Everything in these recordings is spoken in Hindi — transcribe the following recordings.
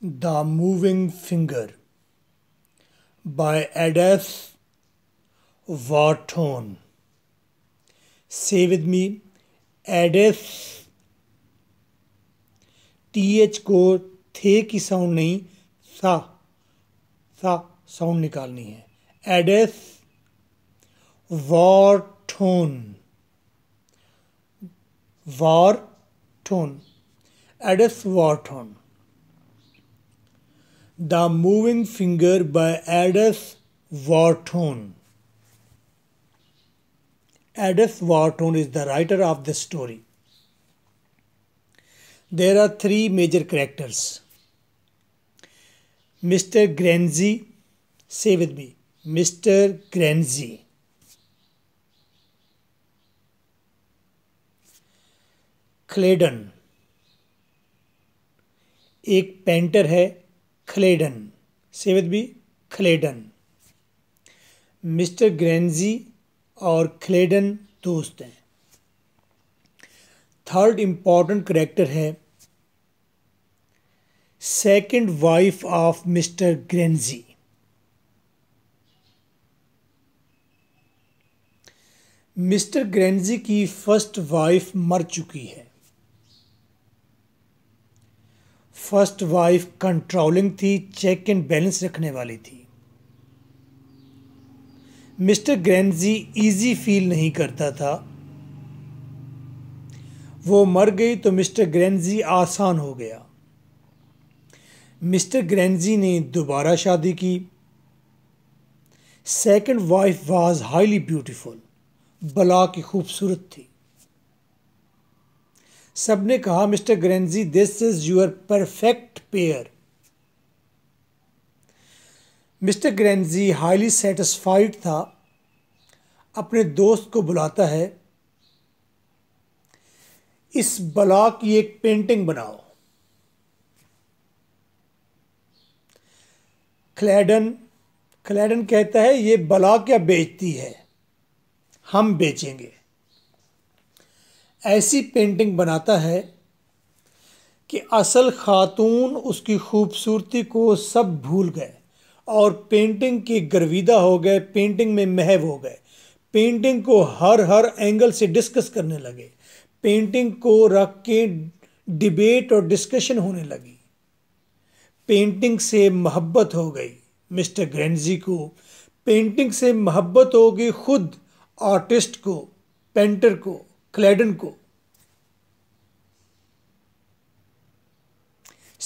The Moving Finger by Edith Wharton. Say with me, Adolf. th को थे की साउंड नहीं सा सा साउंड निकालनी है Edith Wharton Wharton Edith Wharton the moving finger by Edith Wharton Edith Wharton is the writer of the story there are three major characters mister Grancy say with me mister ग्रेंजी क्लेडन एक पेंटर है Claydon say with be Claydon mister Grancy और खलेडन दोस्त हैं थर्ड इम्पॉर्टेंट करेक्टर है second wife of mister Grancy mister Grancy की फर्स्ट वाइफ मर चुकी है फर्स्ट वाइफ कंट्रोलिंग थी चेक एंड बैलेंस रखने वाली थी मिस्टर ग्रैंडजी इजी फील नहीं करता था वो मर गई तो मिस्टर ग्रैंडजी आसान हो गया मिस्टर ग्रैंडजी ने दोबारा शादी की second wife was highly beautiful बला की खूबसूरत थी सबने कहा mister Grancy this is your perfect pair mister Grancy highly satisfied था अपने दोस्त को बुलाता है इस बला की एक पेंटिंग बनाओ क्लैडन क्लैडन कहता है ये बला क्या बेचती है हम बेचेंगे ऐसी पेंटिंग बनाता है कि असल खातून उसकी खूबसूरती को सब भूल गए और पेंटिंग की गर्विदा हो गए पेंटिंग में महव हो गए पेंटिंग को हर हर एंगल से डिस्कस करने लगे पेंटिंग को रख के डिबेट और डिस्कशन होने लगी पेंटिंग से मोहब्बत हो गई मिस्टर ग्रेंजी को पेंटिंग से मोहब्बत हो गई खुद आर्टिस्ट को पेंटर को क्लेडन को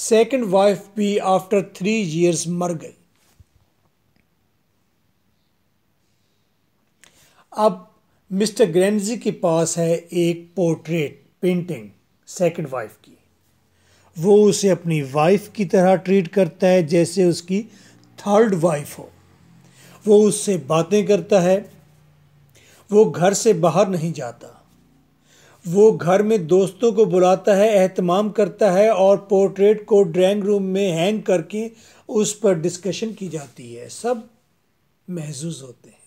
सेकंड वाइफ भी आफ्टर थ्री इयर्स मर गई अब मिस्टर ग्रेंजी के पास है एक पोर्ट्रेट पेंटिंग सेकंड वाइफ की वो उसे अपनी वाइफ की तरह ट्रीट करता है जैसे उसकी थर्ड वाइफ हो वो उससे बातें करता है वो घर से बाहर नहीं जाता वो घर में दोस्तों को बुलाता है अहतमाम करता है और पोर्ट्रेट को ड्राइंग रूम में हैंग करके उस पर डिस्कशन की जाती है सब महजूज होते हैं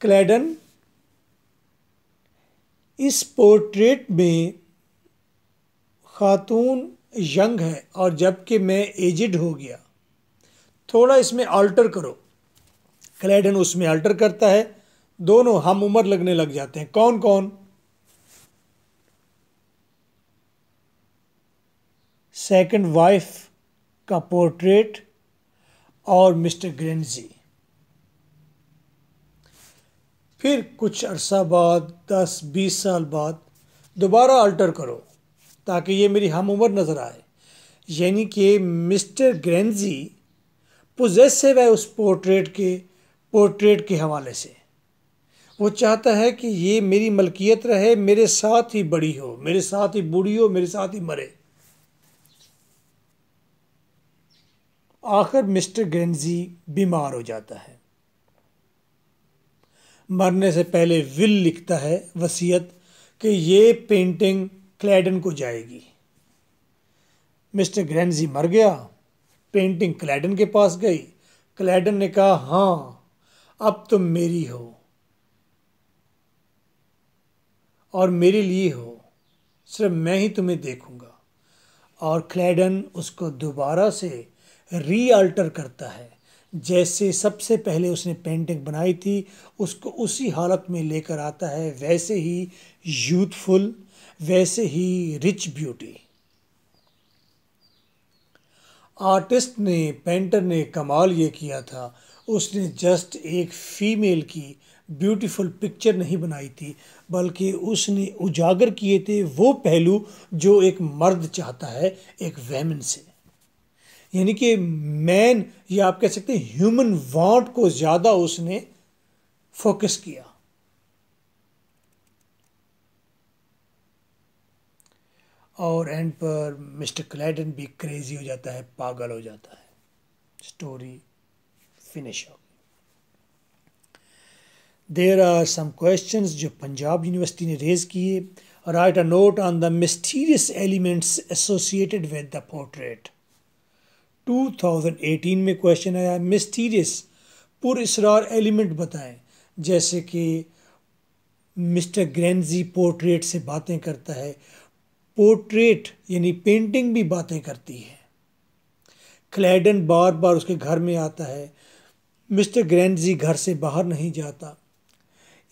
क्लैडन इस पोर्ट्रेट में खातून यंग है और जबकि मैं एजिड हो गया थोड़ा इसमें अल्टर करो क्लेडन उसमें अल्टर करता है दोनों हम उम्र लगने लग जाते हैं कौन कौन सेकंड वाइफ का पोर्ट्रेट और मिस्टर ग्रेंजी फिर कुछ अरसा बाद दस बीस साल बाद दोबारा अल्टर करो ताकि ये मेरी हम उम्र नज़र आए यानी कि मिस्टर ग्रेंजी पोजेसिव है उस पोर्ट्रेट के पोर्ट्रेट के हवाले से वो चाहता है कि ये मेरी मलकियत रहे मेरे साथ ही बड़ी हो मेरे साथ ही बूढ़ी हो मेरे साथ ही मरे आखिर मिस्टर ग्रेंजी बीमार हो जाता है मरने से पहले विल लिखता है वसीयत कि ये पेंटिंग क्लैडन को जाएगी मिस्टर ग्रैंडजी मर गया पेंटिंग क्लैडन के पास गई क्लैडन ने कहा हाँ अब तुम मेरी हो और मेरे लिए हो सिर्फ मैं ही तुम्हें देखूंगा और क्लैडन उसको दोबारा से रीअल्टर करता है जैसे सबसे पहले उसने पेंटिंग बनाई थी उसको उसी हालत में लेकर आता है वैसे ही यूथफुल वैसे ही रिच ब्यूटी आर्टिस्ट ने पेंटर ने कमाल ये किया था उसने जस्ट एक फीमेल की ब्यूटीफुल पिक्चर नहीं बनाई थी बल्कि उसने उजागर किए थे वो पहलू जो एक मर्द चाहता है एक वेमन से यानी कि मैन या आप कह सकते हैं ह्यूमन वांट को ज़्यादा उसने फोकस किया और एंड पर मिस्टर क्लैडन भी क्रेज़ी हो जाता है पागल हो जाता है story finish up there are some question जो पंजाब यूनिवर्सिटी ने रेज किए write a note on the mysterious elements associated with the portrait 2018 में क्वेश्चन आया मिस्टीरियस पुरसरार एलिमेंट बताएं जैसे कि मिस्टर ग्रैंडजी पोर्ट्रेट से बातें करता है पोर्ट्रेट यानी पेंटिंग भी बातें करती है क्लैडन बार बार उसके घर में आता है मिस्टर ग्रैंडजी घर से बाहर नहीं जाता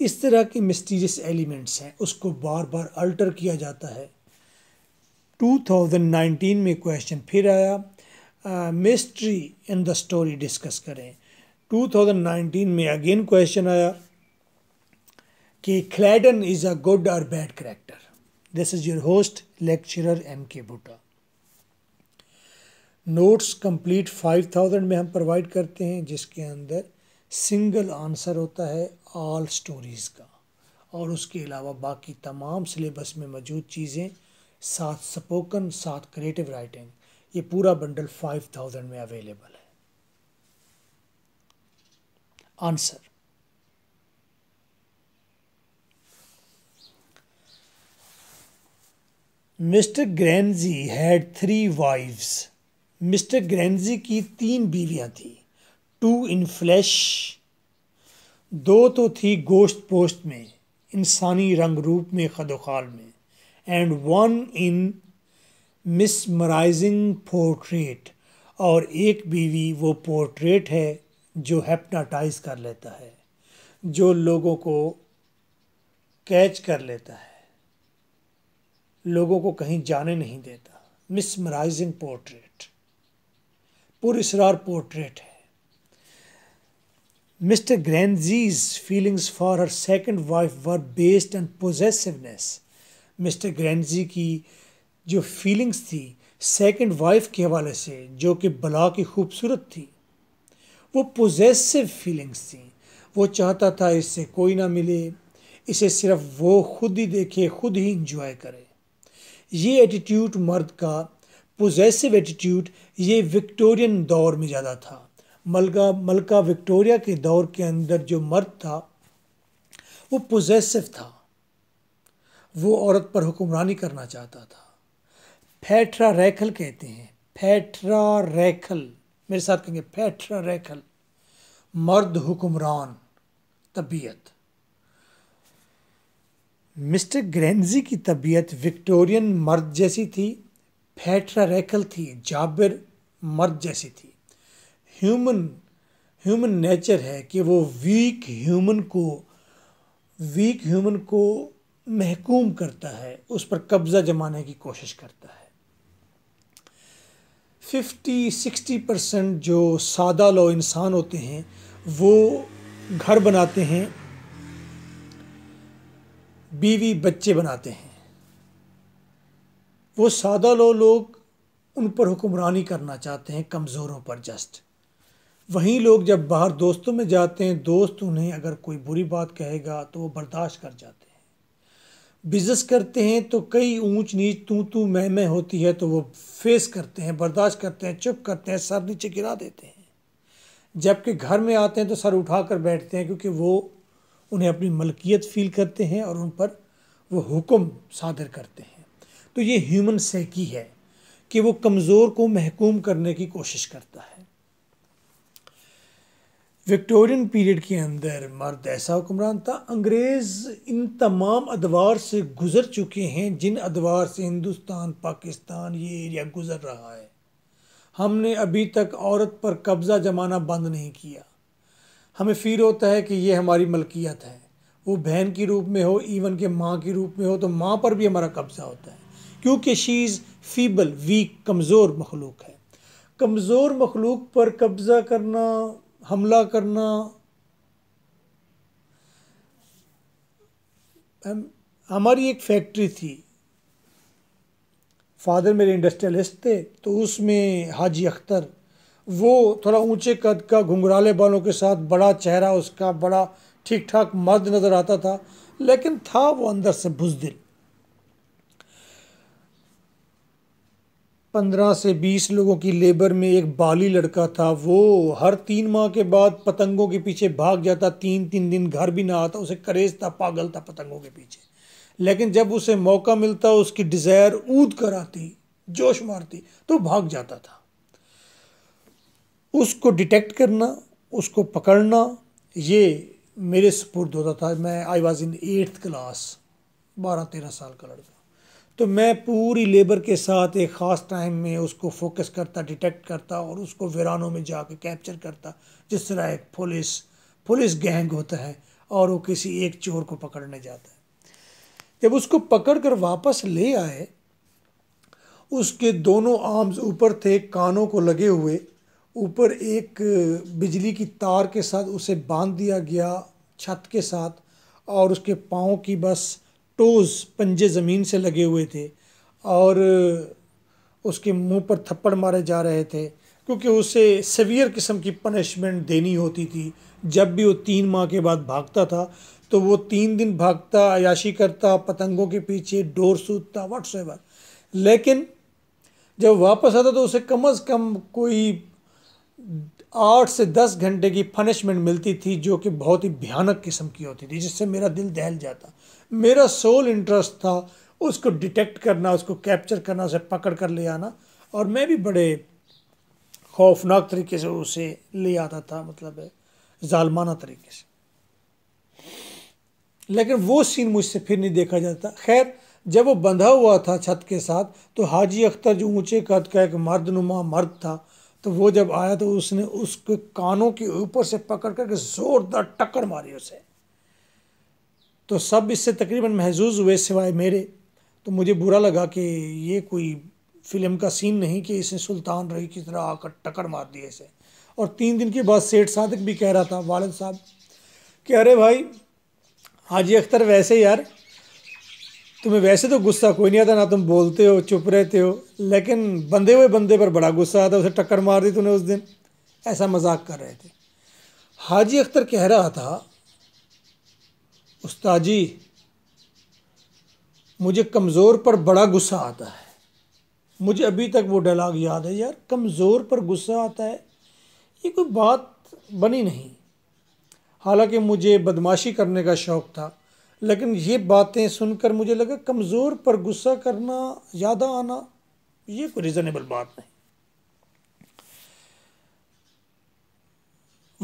इस तरह के मिस्टीरियस एलिमेंट्स हैं उसको बार बार अल्टर किया जाता है 2019 में क्वेश्चन फिर आया mystery in the story discuss करें 2019 में अगेन क्वेश्चन आया कि क्लैडन इज़ अ गुड और bad character this is your host lecturer M K Bhutta notes complete 5000 में हम प्रोवाइड करते हैं जिसके अंदर सिंगल आंसर होता है ऑल स्टोरीज़ का और उसके अलावा बाकी तमाम सिलेबस में मौजूद चीज़ें साथ स्पोकन साथ क्रिएटिव राइटिंग ये पूरा बंडल फाइव थाउजेंड में अवेलेबल है answer mister Grancy had three wives mister Grancy की तीन बीवियां थी टू इन फ्लैश दो तो थी गोश्त पोस्ट में इंसानी रंग रूप में खदोखाल में and one in mesmerising portrait और एक बीवी वो पोर्ट्रेट है जो हेप्टाटाइज कर लेता है जो लोगों को कैच कर लेता है लोगों को कहीं जाने नहीं देता मिसमराइजिंग पोर्ट्रेट पुरसरार पोर्ट्रेट है Mr. Granzi's feelings for her second wife were based on possessiveness. Mister Grancy की जो फीलिंग्स थी सेकंड वाइफ के हवाले से जो कि बला की खूबसूरत थी वो पोजेसिव फीलिंग्स थी वो चाहता था इससे कोई ना मिले इसे सिर्फ वो खुद ही देखे खुद ही इंजॉय करे ये एटीट्यूड मर्द का पोजेसिव एटीट्यूड ये विक्टोरियन दौर में ज़्यादा था मलका मलका विक्टोरिया के दौर के अंदर जो मर्द था वो पोजेसिव था वो औरत पर हुक्मरानी करना चाहता था फैठरा रैखल कहते हैं फैठरा रैखल मेरे साथ कहेंगे फैठरा रैखल मर्द हुक्मरान तबीयत मिस्टर ग्रेंजी की तबीयत विक्टोरियन मर्द जैसी थी फैठरा रैखल थी जाबिर मर्द जैसी थी ह्यूमन ह्यूमन नेचर है कि वो वीक ह्यूमन को वीक ह्यूमन को महकूम करता है उस पर कब्ज़ा जमाने की कोशिश करता है फिफ्टी सिक्सटी परसेंट जो सादा लो इंसान होते हैं वो घर बनाते हैं बीवी बच्चे बनाते हैं वो सादा लो लोग उन पर हुक्मरानी करना चाहते हैं कमज़ोरों पर जस्ट वहीं लोग जब बाहर दोस्तों में जाते हैं दोस्त उन्हें अगर कोई बुरी बात कहेगा तो वो बर्दाश्त कर जाते हैं बिज़नेस करते हैं तो कई ऊंच नीच तू तू मैं मैं होती है तो वो फेस करते हैं बर्दाश्त करते हैं चुप करते हैं सर नीचे गिरा देते हैं जबकि घर में आते हैं तो सर उठा कर बैठते हैं क्योंकि वो उन्हें अपनी मलकियत फील करते हैं और उन पर वो हुक्म सादर करते हैं तो ये ह्यूमन सेकी है कि वो कमज़ोर को महकूम करने की कोशिश करता है विक्टोरियन पीरियड के अंदर मर्द ऐसा हुक्मरान था अंग्रेज़ इन तमाम अदवार से गुज़र चुके हैं जिन अदवार से हिंदुस्तान पाकिस्तान ये एरिया गुज़र रहा है हमने अभी तक औरत पर कब्ज़ा जमाना बंद नहीं किया हमें फील होता है कि ये हमारी मलकियत है वो बहन के रूप में हो इवन के माँ के रूप में हो तो माँ पर भी हमारा कब्ज़ा होता है क्योंकि शीज़ फीबल वीक कमज़ोर मखलूक है कमज़ोर मखलूक पर कब्ज़ा करना हमला करना हमारी एक फैक्ट्री थी फादर मेरे इंडस्ट्रियलिस्ट थे तो उसमें हाजी अख्तर वो थोड़ा ऊंचे कद का घुंघराले बालों के साथ बड़ा चेहरा उसका बड़ा ठीक ठाक मर्द नज़र आता था लेकिन था वो अंदर से बुजदिल पंद्रह से बीस लोगों की लेबर में एक बाली लड़का था वो हर तीन माह के बाद पतंगों के पीछे भाग जाता तीन तीन दिन घर भी ना आता उसे करेज था पागल था पतंगों के पीछे लेकिन जब उसे मौका मिलता उसकी डिज़ायर ऊद कर आती जोश मारती तो भाग जाता था उसको डिटेक्ट करना उसको पकड़ना ये मेरे सपुर्द होता था मैं I was in eighth class बारह तेरह साल का लड़का तो मैं पूरी लेबर के साथ एक ख़ास टाइम में उसको फोकस करता डिटेक्ट करता और उसको वीरानों में जा कैप्चर करता जिस तरह एक पुलिस पुलिस गैंग होता है और वो किसी एक चोर को पकड़ने जाता है जब उसको पकड़ कर वापस ले आए उसके दोनों आर्म्स ऊपर थे कानों को लगे हुए ऊपर एक बिजली की तार के साथ उसे बांध दिया गया छत के साथ और उसके पाँव की बस टोज़ पंजे ज़मीन से लगे हुए थे और उसके मुंह पर थप्पड़ मारे जा रहे थे क्योंकि उसे सवियर किस्म की पनिशमेंट देनी होती थी जब भी वो तीन माह के बाद भागता था तो वो तीन दिन भागता अयाशी करता पतंगों के पीछे डोर सूदता वट्स एवर लेकिन जब वापस आता तो उसे कम अज़ कम कोई आठ से दस घंटे की पनिशमेंट मिलती थी जो कि बहुत ही भयानक किस्म की होती थी जिससे मेरा दिल दहल जाता मेरा सोल इंटरेस्ट था उसको डिटेक्ट करना उसको कैप्चर करना उसे पकड़ कर ले आना और मैं भी बड़े खौफनाक तरीके से उसे ले आता था मतलब ालमाना तरीके से लेकिन वो सीन मुझसे फिर नहीं देखा जाता खैर जब वो बंधा हुआ था छत के साथ तो हाजी अख्तर जो ऊंचे कद का एक मर्दनुमा मर्द था तो वो जब आया तो उसने उसके कानों के ऊपर से पकड़ करके ज़ोरदार टक्कर मारी उसे तो सब इससे तकरीबन महजूज हुए सिवाय मेरे तो मुझे बुरा लगा कि ये कोई फिल्म का सीन नहीं कि इसने सुल्तान रही की तरह आकर टक्कर मार दी इसे और तीन दिन के बाद सेठ सादक भी कह रहा था वालद साहब कि अरे भाई हाजी अख्तर वैसे यार तुम्हें वैसे तो गुस्सा कोई नहीं आता ना तुम बोलते हो चुप रहते हो लेकिन बंधे हुए बंदे पर बड़ा गुस्सा आता उसे टक्कर मार दी तूने उस दिन ऐसा मजाक कर रहे थे हाजी अख्तर कह रहा था उस्ताजी मुझे कमज़ोर पर बड़ा गुस्सा आता है मुझे अभी तक वो डायलाग याद है यार कमज़ोर पर गुस्सा आता है ये कोई बात बनी नहीं हालांकि मुझे बदमाशी करने का शौक़ था लेकिन ये बातें सुनकर मुझे लगा कमज़ोर पर गुस्सा करना ज़्यादा आना ये कोई रीज़नेबल बात नहीं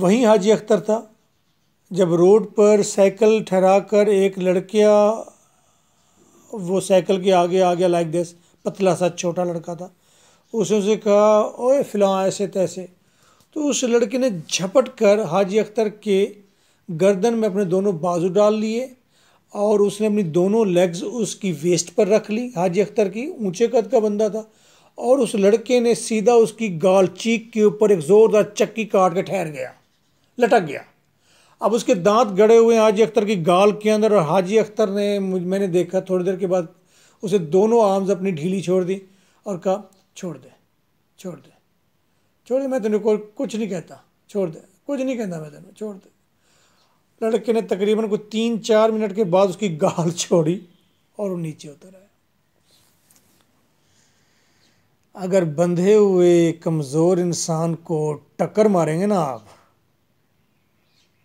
वहीं हाजी अख्तर था जब रोड पर साइकिल ठहरा कर एक लड़किया वो साइकिल के आगे आ गया लाइक दिस पतला सा छोटा लड़का था उसने उसे कहा ओए फिलहाल ऐसे तैसे तो उस लड़के ने झपट कर हाजी अख्तर के गर्दन में अपने दोनों बाजू डाल लिए और उसने अपनी दोनों लेग्स उसकी वेस्ट पर रख ली हाजी अख्तर की ऊंचे कद का बंदा था और उस लड़के ने सीधा उसकी गाल चीक के ऊपर एक ज़ोरदार चक्की काट के ठहर गया लटक गया अब उसके दांत गड़े हुए हाजी अख्तर की गाल के अंदर और हाजी अख्तर ने मैंने देखा थोड़ी देर के बाद उसे दोनों आर्म्स अपनी ढीली छोड़ दी और कहा छोड़ दे छोड़ दे छोड़ दे मैं तेरे को कुछ नहीं कहता छोड़ दे कुछ नहीं कहता मैं तेरे छोड़ दे लड़के ने तकरीबन कोई तीन चार मिनट के बाद उसकी गाल छोड़ी और वो नीचे उतर आया अगर बंधे हुए कमज़ोर इंसान को टक्कर मारेंगे ना आप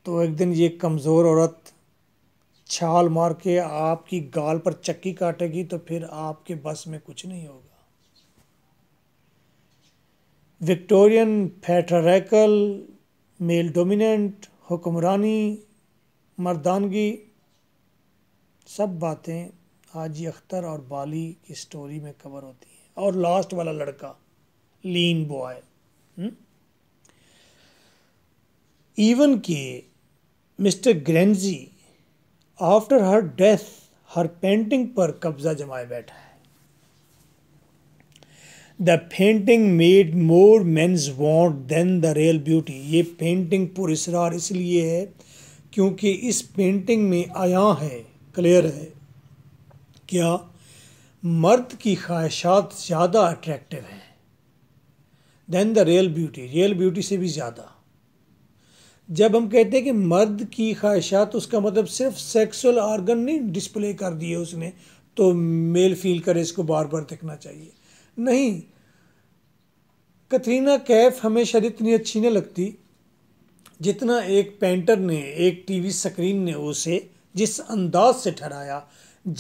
तो एक दिन ये कमज़ोर औरत छाल मार के आपकी गाल पर चक्की काटेगी तो फिर आपके बस में कुछ नहीं होगा विक्टोरियन फैटरैकल मेल डोमिनेंट हुक्मरानी मर्दानगी सब बातें हाजी अख्तर और बाली की स्टोरी में कवर होती हैं और लास्ट वाला लड़का लीन बॉय इवन के mister Grancy after her death her painting पर कब्जा जमाए बैठा है the painting made more men's want than the real beauty ये पेंटिंग पुरस्कार इसलिए है क्योंकि इस पेंटिंग में आया है क्लियर है क्या मर्द की ख्वाहिशात ज़्यादा अट्रैक्टिव हैं than the real beauty real beauty से भी ज़्यादा जब हम कहते हैं कि मर्द की ख्वाहिशात उसका मतलब सिर्फ सेक्सुअल ऑर्गन नहीं डिस्प्ले कर दिए उसने तो मेल फील करे इसको बार बार देखना चाहिए नहीं कतरीना कैफ हमें इतनी अच्छी नहीं लगती जितना एक पेंटर ने एक टीवी स्क्रीन ने उसे जिस अंदाज से ठहराया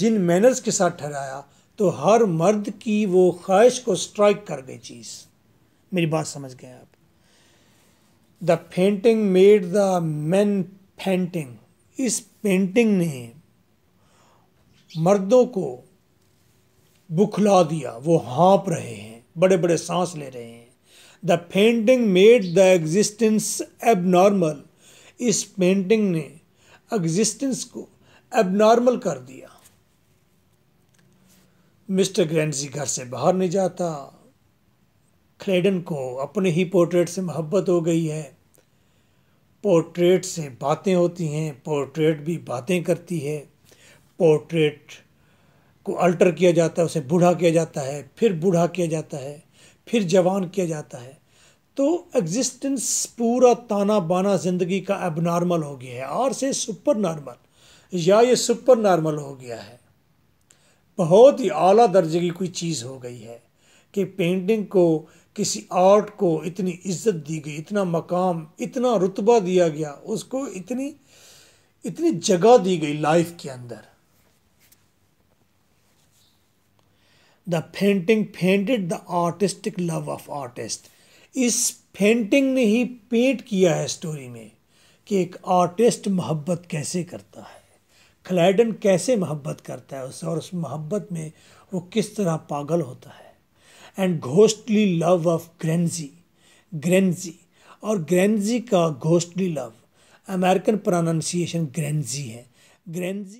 जिन मैनर्स के साथ ठहराया तो हर मर्द की वो ख्वाहिश को स्ट्राइक कर गई चीज़ मेरी बात समझ गए आप the painting made the man painting इस पेंटिंग ने मर्दों को बुखला दिया वो हाँप रहे हैं बड़े बड़े सांस ले रहे हैं the painting made the existence abnormal इस पेंटिंग ने एग्जिस्टेंस को एबनॉर्मल कर दिया मिस्टर ग्रैंडी घर से बाहर नहीं जाता क्लेडन को अपने ही पोर्ट्रेट से मोहब्बत हो गई है पोर्ट्रेट से बातें होती हैं पोर्ट्रेट भी बातें करती है पोर्ट्रेट को अल्टर किया जाता है उसे बूढ़ा किया जाता है फिर बूढ़ा किया जाता है फिर जवान किया जाता है तो एग्जिस्टेंस पूरा ताना बाना ज़िंदगी का अब नॉर्मल हो गया है और से सुपर नॉर्मल या ये सुपर नॉर्मल हो गया है बहुत ही आला दर्जे की कोई चीज़ हो गई है कि पेंटिंग को किसी आर्ट को इतनी इज्जत दी गई इतना मकाम इतना रुतबा दिया गया उसको इतनी इतनी जगह दी गई लाइफ के अंदर the painting painted the artistic love of artist इस फेंटिंग ने ही पेंट किया है स्टोरी में कि एक आर्टिस्ट मोहब्बत कैसे करता है क्लैडन कैसे मोहब्बत करता है उससे और उस मोहब्बत में वो किस तरह पागल होता है and ghostly love of Grancy Grancy और ग्रेंजी का ghostly love American pronunciation Grancy है ग्रेंजी